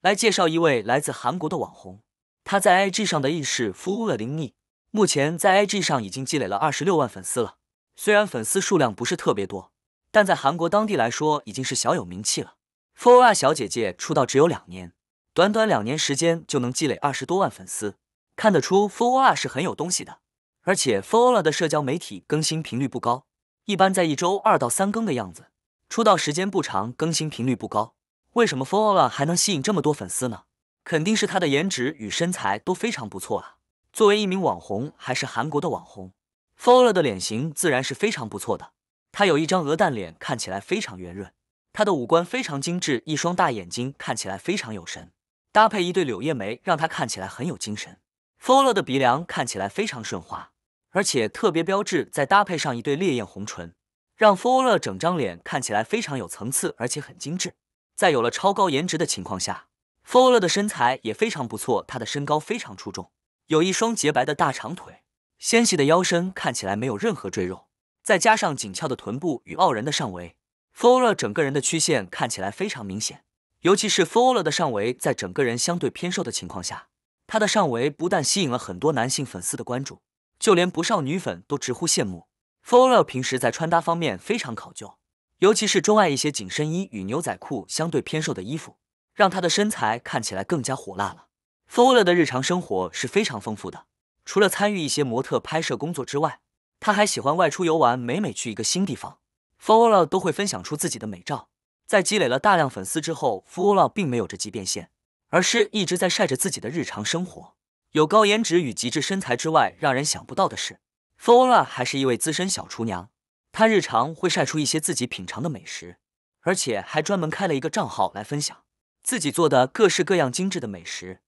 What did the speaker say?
来介绍一位来自韩国的网红，她在 IG 上的意识 Foura 林蜜，目前在 IG 上已经积累了二十六万粉丝了。虽然粉丝数量不是特别多，但在韩国当地来说已经是小有名气了。Foura 小姐姐出道只有两年，短短两年时间就能积累二十多万粉丝，看得出 Foura 是很有东西的。而且 Foura 的社交媒体更新频率不高，一般在一周二到三更的样子。出道时间不长，更新频率不高。为什么 f o l e r 还能吸引这么多粉丝呢？肯定是她的颜值与身材都非常不错啊！作为一名网红，还是韩国的网红，f o l e r 的脸型自然是非常不错的。她有一张鹅蛋脸，看起来非常圆润。她的五官非常精致，一双大眼睛看起来非常有神，搭配一对柳叶眉，让她看起来很有精神。f o l e r 的鼻梁看起来非常顺滑，而且特别标志，再搭配上一对烈焰红唇，让 f o l e r 整张脸看起来非常有层次，而且很精致。在有了超高颜值的情况下，Fola 的身材也非常不错。她的身高非常出众，有一双洁白的大长腿，纤细的腰身看起来没有任何赘肉，再加上紧俏的臀部与傲人的上围，Fola 整个人的曲线看起来非常明显。尤其是 Fola 的上围，在整个人相对偏瘦的情况下，她的上围不但吸引了很多男性粉丝的关注，就连不少女粉都直呼羡慕。Fola 平时在穿搭方面非常考究。尤其是钟爱一些紧身衣与牛仔裤相对偏瘦的衣服，让她的身材看起来更加火辣了。Fola 的日常生活是非常丰富的，除了参与一些模特拍摄工作之外，她还喜欢外出游玩，每每去一个新地方，Fola 都会分享出自己的美照。在积累了大量粉丝之后，Fola 并没有着急变现，而是一直在晒着自己的日常生活。有高颜值与极致身材之外，让人想不到的是，Fola 还是一位资深小厨娘。他日常会晒出一些自己品尝的美食，而且还专门开了一个账号来分享自己做的各式各样精致的美食。